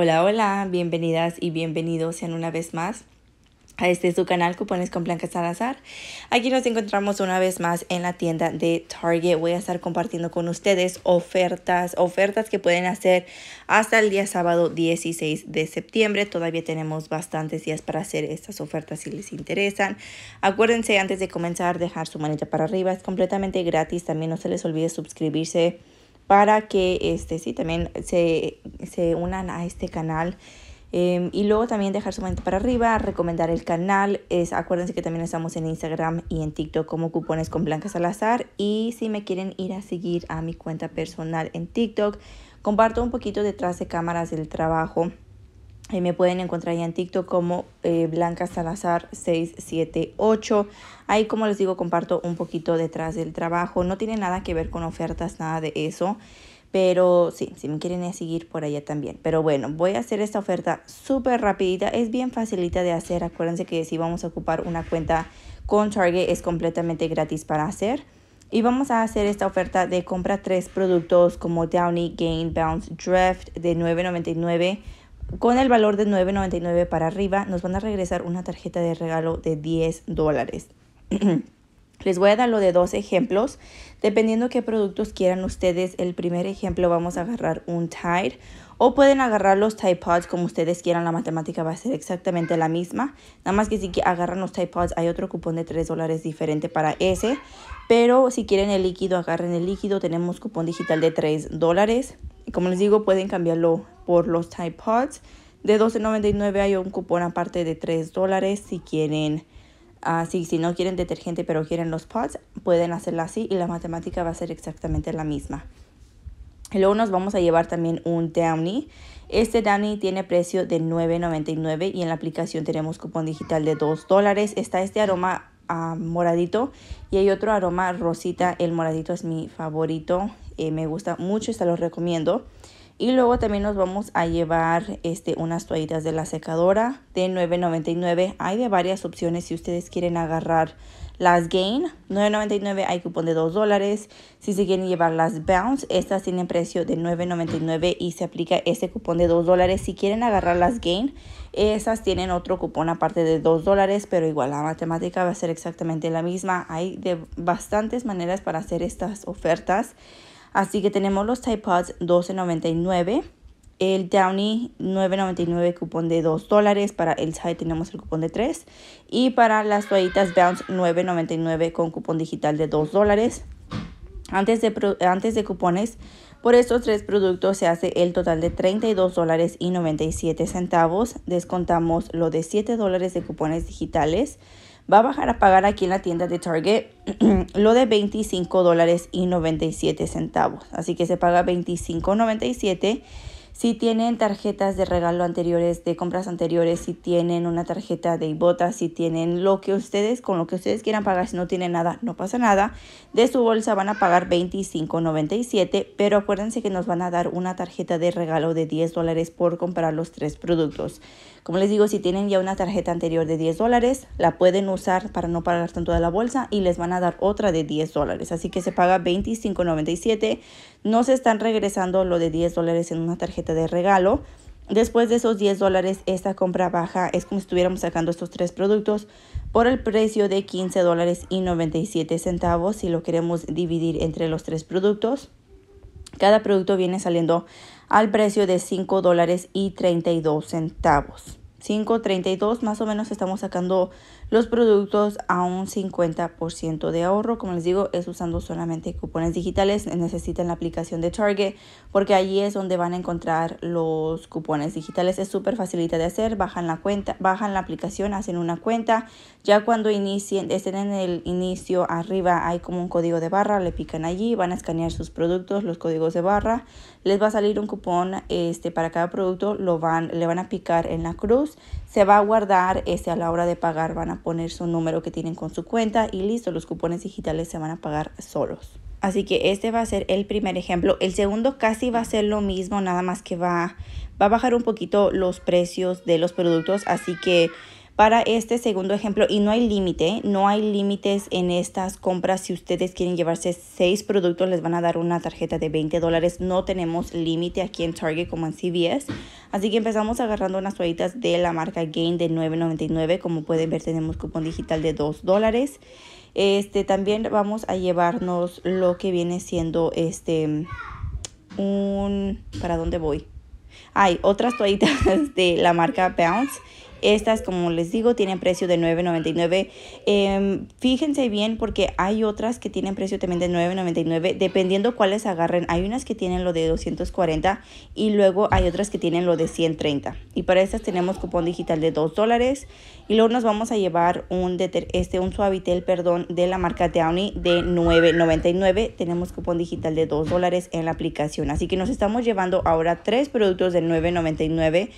Hola, hola, bienvenidas y bienvenidos sean una vez más a este su canal Cupones con Blanca Salazar. Aquí nos encontramos una vez más en la tienda de Target. Voy a estar compartiendo con ustedes ofertas, ofertas que pueden hacer hasta el día sábado 16 de septiembre. Todavía tenemos bastantes días para hacer estas ofertas si les interesan. Acuérdense antes de comenzar dejar su manita para arriba. Es completamente gratis. También no se les olvide suscribirse para que este, sí, también se, unan a este canal. Em, y luego también dejar su manito para arriba, recomendar el canal. Es, acuérdense que también estamos en Instagram y en TikTok como cupones con Blanca Salazar. Y si me quieren ir a seguir a mi cuenta personal en TikTok, comparto un poquito detrás de cámaras del trabajo me pueden encontrar ya en TikTok como eh, Blanca Salazar 678. Ahí, como les digo, comparto un poquito detrás del trabajo. No tiene nada que ver con ofertas, nada de eso. Pero sí, si me quieren seguir por allá también. Pero bueno, voy a hacer esta oferta súper rapidita. Es bien facilita de hacer. Acuérdense que si vamos a ocupar una cuenta con Target es completamente gratis para hacer. Y vamos a hacer esta oferta de compra tres productos como Downy, Gain, Bounce, Draft de $9.99 con el valor de 9.99 para arriba nos van a regresar una tarjeta de regalo de 10 dólares. Les voy a dar lo de dos ejemplos. Dependiendo qué productos quieran ustedes, el primer ejemplo vamos a agarrar un Tide o pueden agarrar los Tide Pods como ustedes quieran. La matemática va a ser exactamente la misma. Nada más que si agarran los Tide Pods hay otro cupón de 3 dólares diferente para ese. Pero si quieren el líquido, agarren el líquido. Tenemos cupón digital de 3 dólares. Como les digo, pueden cambiarlo por los Tide Pods. De $12.99 hay un cupón aparte de $3 dólares si quieren. así ah, si, no quieren detergente pero quieren los pods, pueden hacerla así y la matemática va a ser exactamente la misma. luego nos vamos a llevar también un Downy. Este Downy tiene precio de $9.99 y en la aplicación tenemos cupón digital de $2 dólares. Está este aroma ah, moradito y hay otro aroma rosita. El moradito es mi favorito, eh, me gusta mucho y se los recomiendo. Y luego también nos vamos a llevar este, unas toallitas de la secadora de $9.99. Hay de varias opciones si ustedes quieren agarrar las Gain, $9.99 hay cupón de $2 Si se quieren llevar las Bounce, estas tienen precio de $9.99 y se aplica este cupón de $2 Si quieren agarrar las Gain, esas tienen otro cupón aparte de $2 pero igual la matemática va a ser exactamente la misma. Hay de bastantes maneras para hacer estas ofertas. Así que tenemos los Tide Pods $12.99. El Downy 9.99 cupón de 2 Para el Tide tenemos el cupón de 3. Y para las toallitas Bounce 9.99 con cupón digital de 2 Antes de, cupones, por estos tres productos se hace el total de $32.97 Descontamos lo de $7 de cupones digitales va a bajar a pagar aquí en la tienda de Target lo de $25.97. y centavos. Así que se paga 25.97 si tienen tarjetas de regalo anteriores, de compras anteriores, si tienen una tarjeta de Ibotas, si tienen lo que ustedes, con lo que ustedes quieran pagar, si no tienen nada, no pasa nada. De su bolsa van a pagar $25.97, pero acuérdense que nos van a dar una tarjeta de regalo de 10 dólares por comprar los tres productos. Como les digo, si tienen ya una tarjeta anterior de 10 dólares, la pueden usar para no pagar tanto de la bolsa y les van a dar otra de 10 dólares. Así que se paga $25.97 no se están regresando lo de 10 dólares en una tarjeta de regalo. Después de esos 10 dólares, esta compra baja es como si estuviéramos sacando estos tres productos por el precio de 15 dólares y 97 centavos si lo queremos dividir entre los tres productos. Cada producto viene saliendo al precio de 5 dólares y 32 centavos. 5.32 más o menos estamos sacando los productos a un 50% de ahorro. Como les digo, es usando solamente cupones digitales. Necesitan la aplicación de Target porque allí es donde van a encontrar los cupones digitales. Es súper facilita de hacer. Bajan la cuenta, bajan la aplicación, hacen una cuenta. Ya cuando inicien, estén en el inicio arriba hay como un código de barra, le pican allí, van a escanear sus productos, los códigos de barra. Les va a salir un cupón este para cada producto, lo van le van a picar en la cruz se va a guardar, ese a la hora de pagar van a poner su número que tienen con su cuenta y listo, los cupones digitales se van a pagar solos. Así que este va a ser el primer ejemplo. El segundo casi va a ser lo mismo, nada más que va, va a bajar un poquito los precios de los productos, así que para este segundo ejemplo y no hay límite, no hay límites en estas compras. Si ustedes quieren llevarse seis productos, les van a dar una tarjeta de 20 dólares. No tenemos límite aquí en Target como en CVS. Así que empezamos agarrando unas toallitas de la marca Gain de $9.99. Como pueden ver, tenemos cupón digital de 2 dólares. Este, también vamos a llevarnos lo que viene siendo este un... ¿Para dónde voy? Hay otras toallitas de la marca Bounce estas, como les digo, tienen precio de $9.99. Em, fíjense bien porque hay otras que tienen precio también de $9.99, dependiendo cuáles agarren. Hay unas que tienen lo de 240 y luego hay otras que tienen lo de 130. Y para estas tenemos cupón digital de $2 dólares. Y luego nos vamos a llevar un, este, un suavitel, perdón, de la marca Downy de $9.99. Tenemos cupón digital de $2 dólares en la aplicación. Así que nos estamos llevando ahora tres productos de $9.99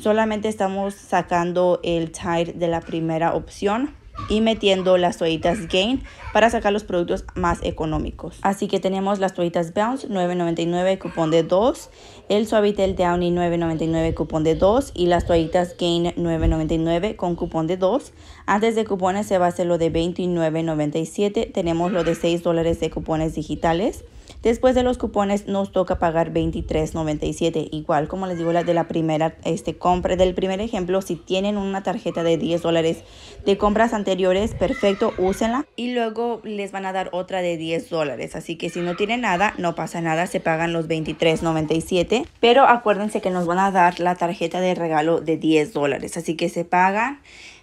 Solamente estamos sacando el tide de la primera opción y metiendo las toallitas Gain para sacar los productos más económicos. Así que tenemos las toallitas Bounce 9.99 cupón de 2, el Suavitel Downy 9.99 cupón de 2 y las toallitas Gain 9.99 con cupón de 2. Antes de cupones se va a hacer lo de 29.97, tenemos lo de 6 dólares de cupones digitales. Después de los cupones nos toca pagar $23.97, igual como les digo la de la primera este, compra, del primer ejemplo, si tienen una tarjeta de 10 dólares de compras anteriores, perfecto, úsenla y luego les van a dar otra de 10 dólares, así que si no tienen nada, no pasa nada, se pagan los $23.97, pero acuérdense que nos van a dar la tarjeta de regalo de 10 dólares, así que se pagan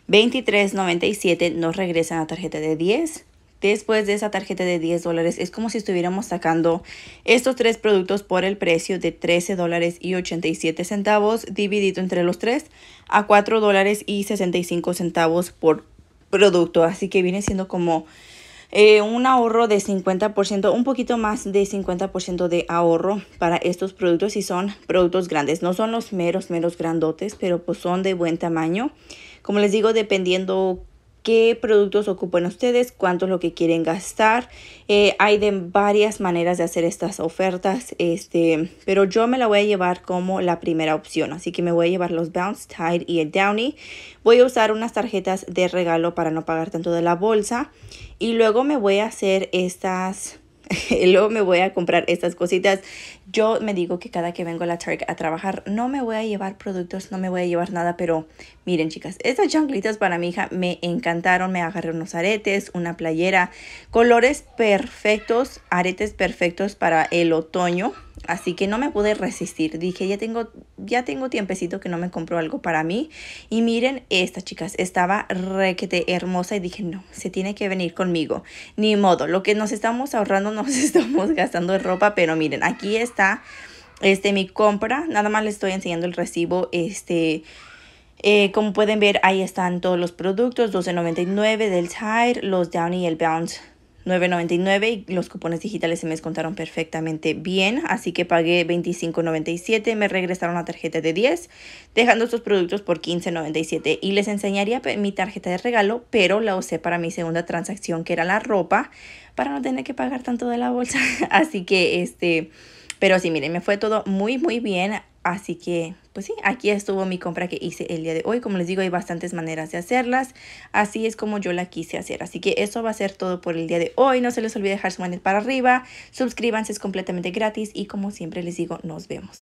$23.97, nos regresan la tarjeta de 10 después de esa tarjeta de 10 dólares. Es como si estuviéramos sacando estos tres productos por el precio de 13 dólares y 87 centavos dividido entre los tres a 4 dólares y 65 centavos por producto. Así que viene siendo como eh, un ahorro de 50%, un poquito más de 50% de ahorro para estos productos y son productos grandes. No son los meros, meros grandotes, pero pues son de buen tamaño. Como les digo, dependiendo qué productos ocupan ustedes, cuánto es lo que quieren gastar. Eh, hay de varias maneras de hacer estas ofertas, este, pero yo me la voy a llevar como la primera opción. Así que me voy a llevar los Bounce Tide y el Downy. Voy a usar unas tarjetas de regalo para no pagar tanto de la bolsa. Y luego me voy a hacer estas luego me voy a comprar estas cositas. Yo me digo que cada que vengo a la Target a trabajar, no me voy a llevar productos, no me voy a llevar nada, pero miren chicas, estas chanclitas para mi hija me encantaron. Me agarré unos aretes, una playera, colores perfectos, aretes perfectos para el otoño. Así que no me pude resistir. Dije, ya tengo, ya tengo tiempecito que no me compro algo para mí. Y miren esta, chicas. Estaba requete hermosa y dije, no, se tiene que venir conmigo. Ni modo. Lo que nos estamos ahorrando nos estamos gastando en ropa, pero miren, aquí está este, mi compra. Nada más les estoy enseñando el recibo. Este, eh, como pueden ver, ahí están todos los productos, $12.99 del tire, los Downy y el Bounce. 9.99 y los cupones digitales se me descontaron perfectamente bien, así que pagué 25.97, me regresaron la tarjeta de 10, dejando estos productos por 15.97 y les enseñaría mi tarjeta de regalo, pero la usé para mi segunda transacción que era la ropa, para no tener que pagar tanto de la bolsa. Así que, este, pero sí, miren, me fue todo muy, muy bien. Así que, pues sí, aquí estuvo mi compra que hice el día de hoy. Como les digo, hay bastantes maneras de hacerlas. Así es como yo la quise hacer. Así que eso va a ser todo por el día de hoy. No se les olvide dejar su manita para arriba. Suscríbanse, es completamente gratis. Y como siempre les digo, nos vemos.